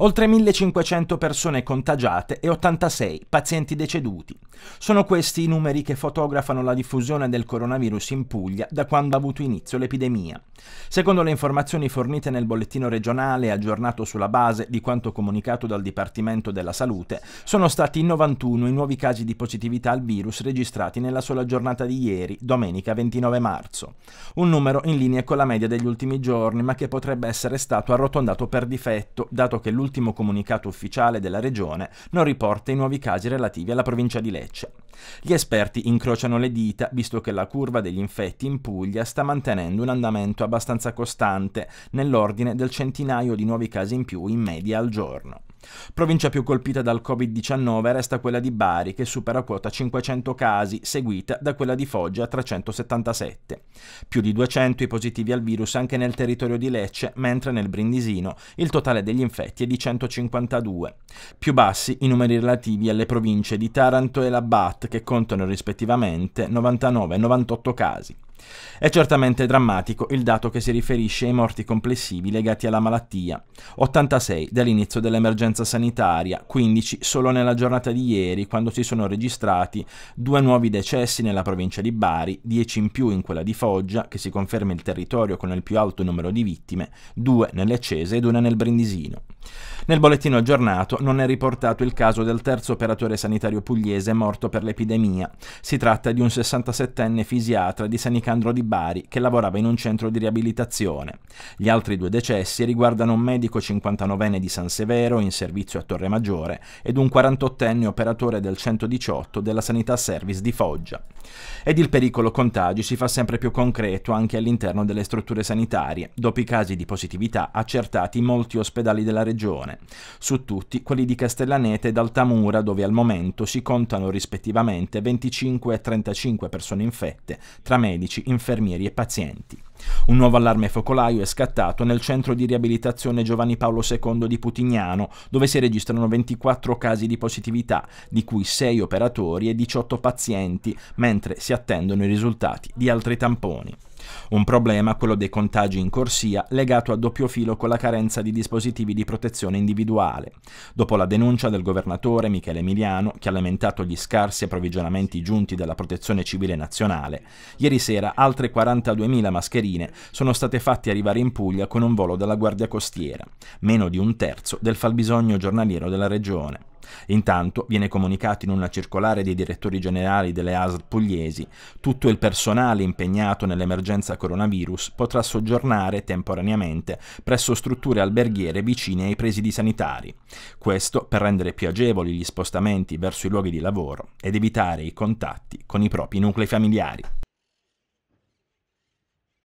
Oltre 1500 persone contagiate e 86 pazienti deceduti. Sono questi i numeri che fotografano la diffusione del coronavirus in Puglia da quando ha avuto inizio l'epidemia. Secondo le informazioni fornite nel bollettino regionale aggiornato sulla base di quanto comunicato dal Dipartimento della Salute, sono stati 91 i nuovi casi di positività al virus registrati nella sola giornata di ieri, domenica 29 marzo. Un numero in linea con la media degli ultimi giorni, ma che potrebbe essere stato arrotondato per difetto, dato che l'ultimo l'ultimo comunicato ufficiale della regione non riporta i nuovi casi relativi alla provincia di Lecce. Gli esperti incrociano le dita, visto che la curva degli infetti in Puglia sta mantenendo un andamento abbastanza costante, nell'ordine del centinaio di nuovi casi in più in media al giorno. Provincia più colpita dal Covid-19 resta quella di Bari, che supera quota 500 casi, seguita da quella di Foggia 377. Più di 200 i positivi al virus anche nel territorio di Lecce, mentre nel Brindisino il totale degli infetti è di 152. Più bassi i numeri relativi alle province di Taranto e Labat, che contano rispettivamente 99 e 98 casi. È certamente drammatico il dato che si riferisce ai morti complessivi legati alla malattia, 86 dall'inizio dell'emergenza sanitaria, 15 solo nella giornata di ieri quando si sono registrati due nuovi decessi nella provincia di Bari, 10 in più in quella di Foggia, che si conferma il territorio con il più alto numero di vittime, 2 nelle Cese ed una nel Brindisino. Nel bollettino aggiornato non è riportato il caso del terzo operatore sanitario pugliese morto per l'epidemia. Si tratta di un 67enne fisiatra di Sanicandro di Bari che lavorava in un centro di riabilitazione. Gli altri due decessi riguardano un medico 59enne di San Severo in servizio a Torre Maggiore ed un 48enne operatore del 118 della Sanità Service di Foggia. Ed il pericolo contagi si fa sempre più concreto anche all'interno delle strutture sanitarie, dopo i casi di positività accertati in molti ospedali della regione persone, su tutti quelli di Castellaneta ed Altamura dove al momento si contano rispettivamente 25 e 35 persone infette tra medici, infermieri e pazienti. Un nuovo allarme focolaio è scattato nel centro di riabilitazione Giovanni Paolo II di Putignano, dove si registrano 24 casi di positività, di cui 6 operatori e 18 pazienti, mentre si attendono i risultati di altri tamponi. Un problema, quello dei contagi in corsia, legato a doppio filo con la carenza di dispositivi di protezione individuale. Dopo la denuncia del governatore Michele Emiliano, che ha lamentato gli scarsi approvvigionamenti giunti dalla protezione civile nazionale, ieri sera altre 42.000 mascherine sono state fatte arrivare in Puglia con un volo della Guardia Costiera, meno di un terzo del fabbisogno giornaliero della regione. Intanto viene comunicato in una circolare dei direttori generali delle ASL pugliesi, tutto il personale impegnato nell'emergenza coronavirus potrà soggiornare temporaneamente presso strutture alberghiere vicine ai presidi sanitari. Questo per rendere più agevoli gli spostamenti verso i luoghi di lavoro ed evitare i contatti con i propri nuclei familiari.